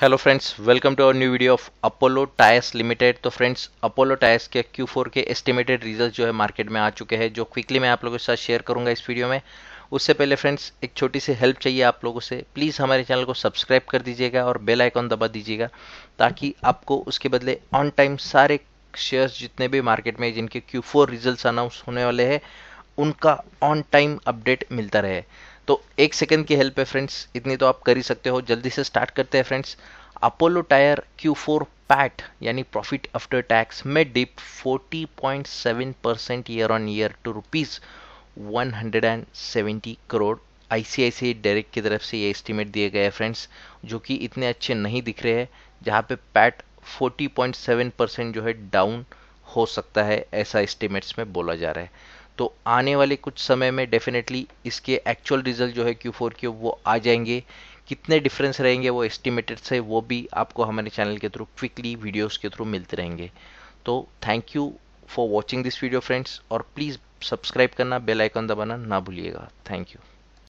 hello friends welcome to our new video of Apollo Tyres Limited तो friends Apollo Tyres के Q4 के estimated result जो है market में आ चुके हैं जो क्विकली मैं आप लोगों के साथ शेयर करूंगा इस वीडियो में उससे पहले फ्रेंड्स एक छोटी सी हेल्प चाहिए आप लोगों से प्लीज़ हमारे चैनल को सब्सक्राइब कर दीजिएगा और बेल आइकॉन दबा दीजिएगा ताकि आपको उसके बदले ऑन टाइम सारे शेयर्स जितने भी मार्केट में जिनके क्यू रिजल्ट अनाउंस होने वाले हैं उनका ऑन टाइम अपडेट मिलता रहे तो एक सेकेंड की हेल्प है फ्रेंड्स इतनी तो आप कर ही सकते हो जल्दी से स्टार्ट करते हैं friends Apollo Tyre Q four PAT यानी प्रॉफिट आफ्टर टैक्स में dip 40.7 percent year on year to rupees 170 crore ICICI Direct की तरफ से ये एस्टिमेट दिए गए फ्रेंड्स जो कि इतने अच्छे नहीं दिख रहे हैं जहाँ पे पैट 40.7 परसेंट जो है डाउन हो सकता है ऐसा एस्टिमेट्स में बोला जा रहा है तो आने वाले कुछ समय में डेफिनेटली इसके एक्चुअल रिजल्ट जो है क्यू फोर के वो आ जाएंगे कितने डिफरेंस रहेंगे वो एस्टिमेटेड से वो भी आपको हमारे चैनल के थ्रू क्विकली वीडियोस के थ्रू मिलते रहेंगे तो thank you for watching this video friends और प्लीज़ सब्सक्राइब करना बेल आइकन दबाना ना भूलिएगा थैंक यू